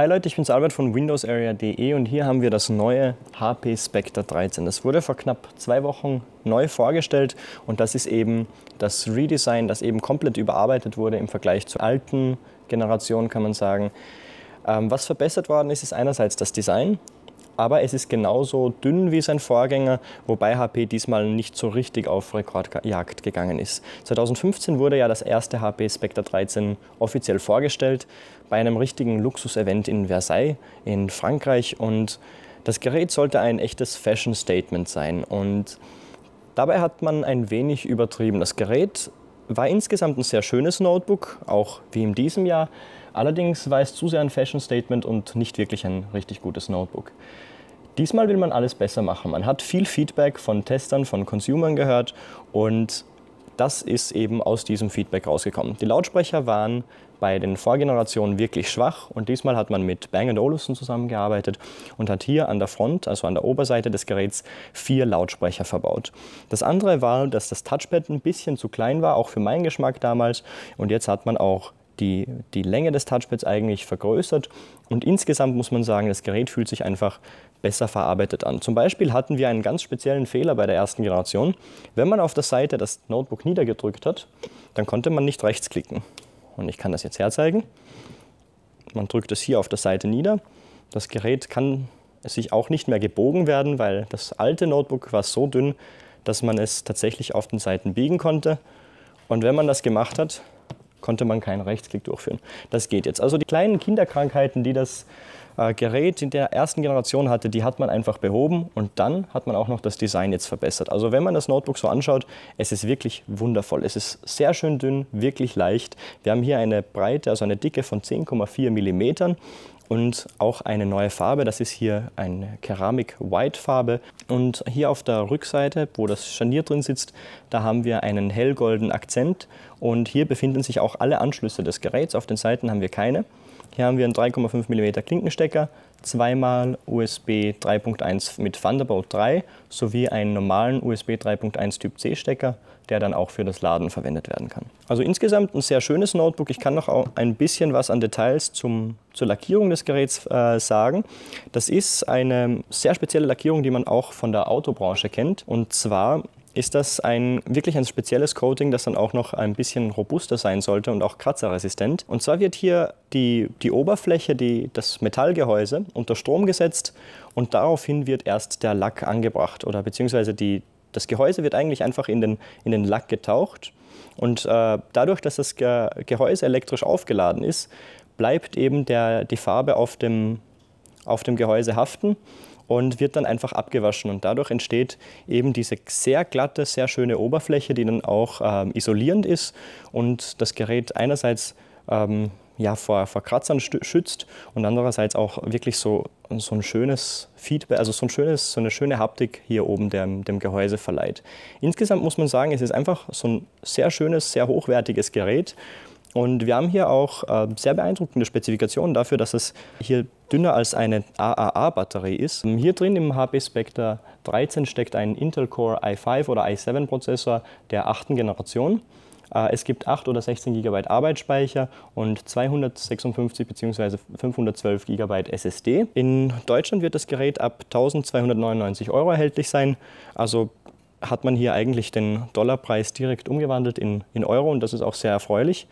Hi Leute, ich bin's Albert von windowsarea.de und hier haben wir das neue HP Spectre 13. Das wurde vor knapp zwei Wochen neu vorgestellt und das ist eben das Redesign, das eben komplett überarbeitet wurde im Vergleich zur alten Generation, kann man sagen. Ähm, was verbessert worden ist, ist einerseits das Design, aber es ist genauso dünn wie sein Vorgänger, wobei HP diesmal nicht so richtig auf Rekordjagd gegangen ist. 2015 wurde ja das erste HP Spectre 13 offiziell vorgestellt bei einem richtigen Luxus-Event in Versailles in Frankreich und das Gerät sollte ein echtes Fashion Statement sein und dabei hat man ein wenig übertrieben. Das Gerät war insgesamt ein sehr schönes Notebook, auch wie in diesem Jahr. Allerdings war es zu sehr ein Fashion Statement und nicht wirklich ein richtig gutes Notebook. Diesmal will man alles besser machen. Man hat viel Feedback von Testern, von Consumern gehört und das ist eben aus diesem Feedback rausgekommen. Die Lautsprecher waren bei den Vorgenerationen wirklich schwach und diesmal hat man mit Bang Olufsen zusammengearbeitet und hat hier an der Front, also an der Oberseite des Geräts, vier Lautsprecher verbaut. Das andere war, dass das Touchpad ein bisschen zu klein war, auch für meinen Geschmack damals und jetzt hat man auch die, die Länge des Touchpads eigentlich vergrößert und insgesamt muss man sagen, das Gerät fühlt sich einfach besser verarbeitet an. Zum Beispiel hatten wir einen ganz speziellen Fehler bei der ersten Generation. Wenn man auf der Seite das Notebook niedergedrückt hat, dann konnte man nicht rechtsklicken. Und ich kann das jetzt herzeigen. Man drückt es hier auf der Seite nieder. Das Gerät kann sich auch nicht mehr gebogen werden, weil das alte Notebook war so dünn, dass man es tatsächlich auf den Seiten biegen konnte. Und wenn man das gemacht hat, konnte man keinen Rechtsklick durchführen. Das geht jetzt. Also die kleinen Kinderkrankheiten, die das äh, Gerät in der ersten Generation hatte, die hat man einfach behoben und dann hat man auch noch das Design jetzt verbessert. Also wenn man das Notebook so anschaut, es ist wirklich wundervoll. Es ist sehr schön dünn, wirklich leicht. Wir haben hier eine Breite, also eine Dicke von 10,4 mm und auch eine neue Farbe. Das ist hier eine Keramik-White-Farbe. Und hier auf der Rückseite, wo das Scharnier drin sitzt, da haben wir einen hellgoldenen Akzent. Und hier befinden sich auch alle Anschlüsse des Geräts. Auf den Seiten haben wir keine. Hier haben wir einen 3,5 mm Klinkenstecker, zweimal USB 3.1 mit Thunderbolt 3 sowie einen normalen USB 3.1 Typ C Stecker, der dann auch für das Laden verwendet werden kann. Also insgesamt ein sehr schönes Notebook. Ich kann noch ein bisschen was an Details zum, zur Lackierung des Geräts äh, sagen. Das ist eine sehr spezielle Lackierung, die man auch von der Autobranche kennt. Und zwar ist das ein wirklich ein spezielles Coating, das dann auch noch ein bisschen robuster sein sollte und auch kratzerresistent. Und zwar wird hier die, die Oberfläche, die, das Metallgehäuse unter Strom gesetzt und daraufhin wird erst der Lack angebracht oder beziehungsweise die, das Gehäuse wird eigentlich einfach in den, in den Lack getaucht. Und äh, dadurch, dass das Gehäuse elektrisch aufgeladen ist, bleibt eben der, die Farbe auf dem, auf dem Gehäuse haften und wird dann einfach abgewaschen. Und dadurch entsteht eben diese sehr glatte, sehr schöne Oberfläche, die dann auch ähm, isolierend ist und das Gerät einerseits ähm, ja, vor, vor Kratzern schützt und andererseits auch wirklich so, so ein schönes Feedback, also so, ein schönes, so eine schöne Haptik hier oben dem, dem Gehäuse verleiht. Insgesamt muss man sagen, es ist einfach so ein sehr schönes, sehr hochwertiges Gerät und wir haben hier auch äh, sehr beeindruckende Spezifikationen dafür, dass es hier dünner als eine AAA-Batterie ist. Ähm, hier drin im HP Spectre 13 steckt ein Intel Core i5 oder i7-Prozessor der achten Generation. Äh, es gibt 8 oder 16 GB Arbeitsspeicher und 256 bzw. 512 GB SSD. In Deutschland wird das Gerät ab 1299 Euro erhältlich sein, also hat man hier eigentlich den Dollarpreis direkt umgewandelt in, in Euro und das ist auch sehr erfreulich.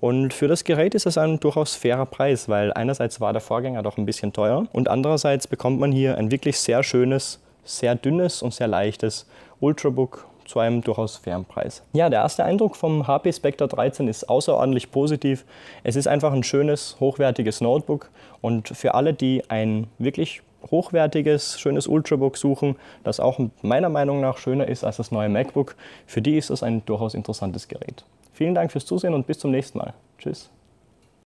Und für das Gerät ist es ein durchaus fairer Preis, weil einerseits war der Vorgänger doch ein bisschen teuer und andererseits bekommt man hier ein wirklich sehr schönes, sehr dünnes und sehr leichtes Ultrabook zu einem durchaus fairen Preis. Ja, der erste Eindruck vom HP Spectre 13 ist außerordentlich positiv. Es ist einfach ein schönes, hochwertiges Notebook und für alle, die ein wirklich hochwertiges, schönes Ultrabook suchen, das auch meiner Meinung nach schöner ist als das neue MacBook, für die ist es ein durchaus interessantes Gerät. Vielen Dank fürs Zusehen und bis zum nächsten Mal. Tschüss.